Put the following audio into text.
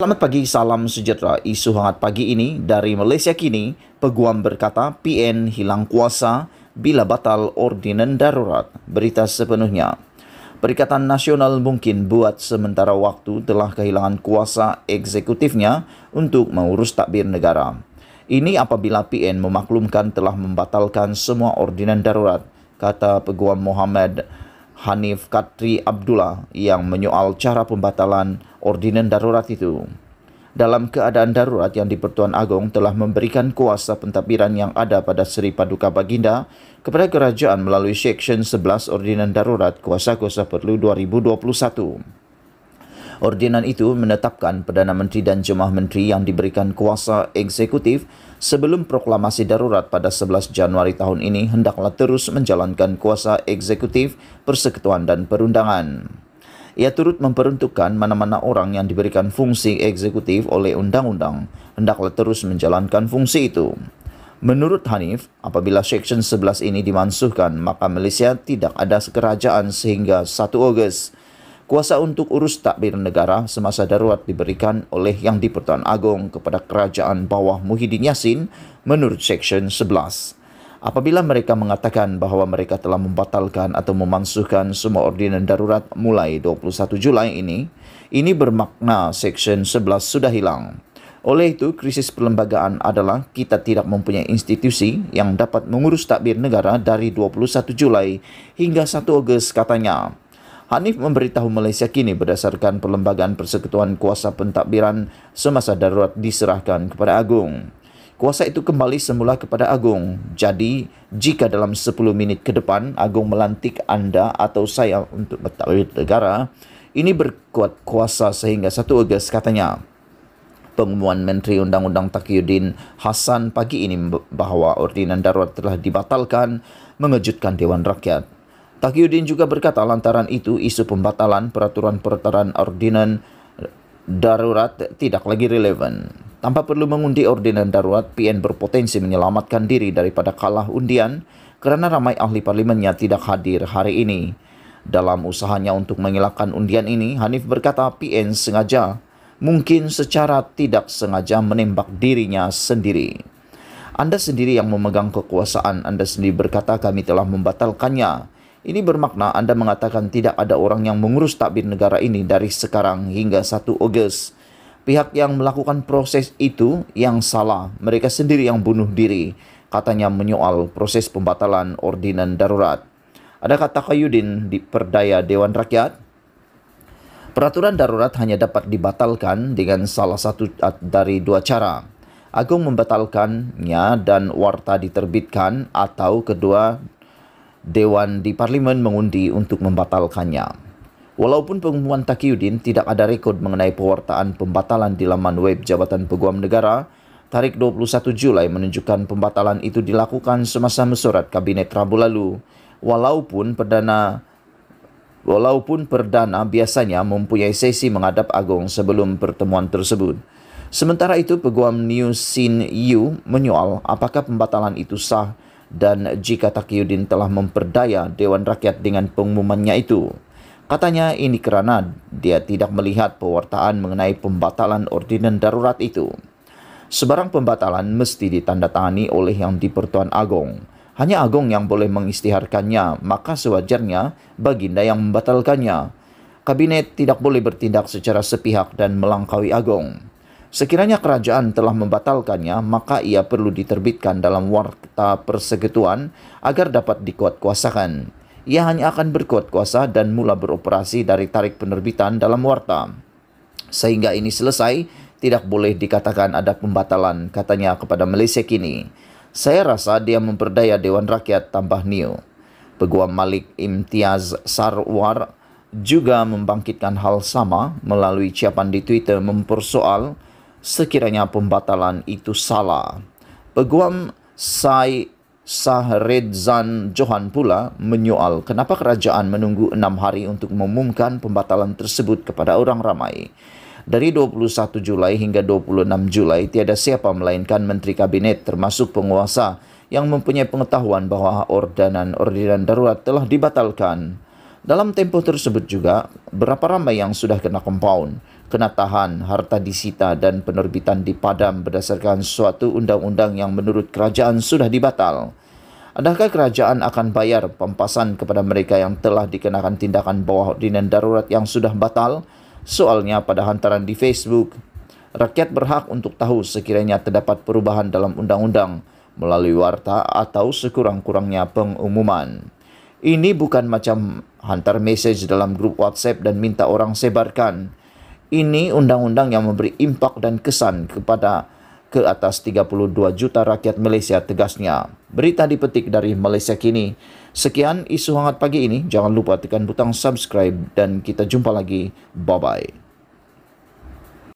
Selamat pagi, salam sejahtera. Isu hangat pagi ini dari Malaysia kini, Peguam berkata PN hilang kuasa bila batal ordinan darurat. Berita sepenuhnya. Perikatan Nasional mungkin buat sementara waktu telah kehilangan kuasa eksekutifnya untuk mengurus takbir negara. Ini apabila PN memaklumkan telah membatalkan semua ordinan darurat, kata Peguam Muhammad Hanif Katri Abdullah yang menyoal cara pembatalan ordinan darurat itu. Dalam keadaan darurat yang dipertuan agung telah memberikan kuasa pentadbiran yang ada pada Seri Paduka Baginda kepada kerajaan melalui Section 11 Ordinan Darurat Kuasa-Kuasa Perlu 2021. Ordinan itu menetapkan Perdana Menteri dan Jemaah Menteri yang diberikan kuasa eksekutif sebelum proklamasi darurat pada 11 Januari tahun ini hendaklah terus menjalankan kuasa eksekutif persekutuan dan perundangan. Ia turut memperuntukkan mana-mana orang yang diberikan fungsi eksekutif oleh undang-undang hendaklah terus menjalankan fungsi itu. Menurut Hanif, apabila Section 11 ini dimansuhkan, maka Malaysia tidak ada kerajaan sehingga 1 Ogos. Kuasa untuk urus takbir negara semasa darurat diberikan oleh Yang di-Pertuan Agong kepada kerajaan bawah Muhyiddin Yassin menurut Section 11. Apabila mereka mengatakan bahwa mereka telah membatalkan atau memansuhkan semua ordinan darurat mulai 21 Julai ini, ini bermakna Section 11 sudah hilang. Oleh itu, krisis perlembagaan adalah kita tidak mempunyai institusi yang dapat mengurus takbir negara dari 21 Julai hingga 1 Agustus katanya. Hanif memberitahu Malaysia kini berdasarkan perlembagaan persekutuan kuasa pentadbiran semasa darurat diserahkan kepada Agung kuasa itu kembali semula kepada Agung. Jadi, jika dalam 10 menit ke depan Agung melantik Anda atau saya untuk Menteri Negara, ini berkuat kuasa sehingga satu Ogos katanya. Pengumuman Menteri Undang-Undang Takyudin Hasan pagi ini bahwa ordinan darurat telah dibatalkan mengejutkan Dewan Rakyat. Takyudin juga berkata lantaran itu isu pembatalan peraturan-peraturan ordinan darurat tidak lagi relevan. Tanpa perlu mengundi ordinan darurat, PN berpotensi menyelamatkan diri daripada kalah undian karena ramai ahli parlimennya tidak hadir hari ini. Dalam usahanya untuk mengelakkan undian ini, Hanif berkata PN sengaja, mungkin secara tidak sengaja menembak dirinya sendiri. Anda sendiri yang memegang kekuasaan, Anda sendiri berkata kami telah membatalkannya. Ini bermakna Anda mengatakan tidak ada orang yang mengurus takbir negara ini dari sekarang hingga 1 Agustus pihak yang melakukan proses itu yang salah. Mereka sendiri yang bunuh diri, katanya menyoal proses pembatalan ordinan darurat. ada kata Kayudin di diperdaya Dewan Rakyat? Peraturan darurat hanya dapat dibatalkan dengan salah satu dari dua cara. Agung membatalkannya dan warta diterbitkan atau kedua dewan di parlimen mengundi untuk membatalkannya. Walaupun pengumuman Takiyuddin tidak ada rekod mengenai pewartaan pembatalan di laman web Jabatan Peguam Negara, tarik 21 Julai menunjukkan pembatalan itu dilakukan semasa mesurat Kabinet Rabu lalu. Walaupun Perdana walaupun Perdana biasanya mempunyai sesi menghadap Agung sebelum pertemuan tersebut. Sementara itu, Peguam New Sin Yu menyoal apakah pembatalan itu sah dan jika Takyudin telah memperdaya Dewan Rakyat dengan pengumumannya itu. Katanya ini karena dia tidak melihat pewartaan mengenai pembatalan ordinan darurat itu. Sebarang pembatalan mesti ditandatangani oleh yang dipertuan agung. Hanya agung yang boleh mengistiharkannya, maka sewajarnya baginda yang membatalkannya. Kabinet tidak boleh bertindak secara sepihak dan melangkaui agung. Sekiranya kerajaan telah membatalkannya, maka ia perlu diterbitkan dalam warta persekutuan agar dapat dikuat kuasakan ia hanya akan berkuat kuasa dan mula beroperasi dari tarik penerbitan dalam warta. Sehingga ini selesai, tidak boleh dikatakan ada pembatalan, katanya kepada Malaysia kini. Saya rasa dia memperdaya Dewan Rakyat tambah Neo. Peguam Malik Imtiaz Sarwar juga membangkitkan hal sama melalui ciapan di Twitter mempersoal sekiranya pembatalan itu salah. Peguam Sai Sahredzan Johan pula menyoal kenapa kerajaan menunggu enam hari untuk mengumumkan pembatalan tersebut kepada orang ramai. Dari 21 Julai hingga 26 Julai, tiada siapa melainkan Menteri Kabinet termasuk penguasa yang mempunyai pengetahuan bahawa ordanan-ordinan darurat telah dibatalkan. Dalam tempoh tersebut juga, berapa ramai yang sudah kena kompaun? kena tahan, harta disita dan penerbitan dipadam berdasarkan suatu undang-undang yang menurut kerajaan sudah dibatal. Adakah kerajaan akan bayar pempasan kepada mereka yang telah dikenakan tindakan bawah ordinan darurat yang sudah batal? Soalnya pada hantaran di Facebook, rakyat berhak untuk tahu sekiranya terdapat perubahan dalam undang-undang melalui warta atau sekurang-kurangnya pengumuman. Ini bukan macam hantar message dalam grup WhatsApp dan minta orang sebarkan ini undang-undang yang memberi impak dan kesan kepada ke atas 32 juta rakyat Malaysia tegasnya. Berita dipetik dari Malaysia Kini. Sekian isu hangat pagi ini. Jangan lupa tekan butang subscribe dan kita jumpa lagi. Bye-bye.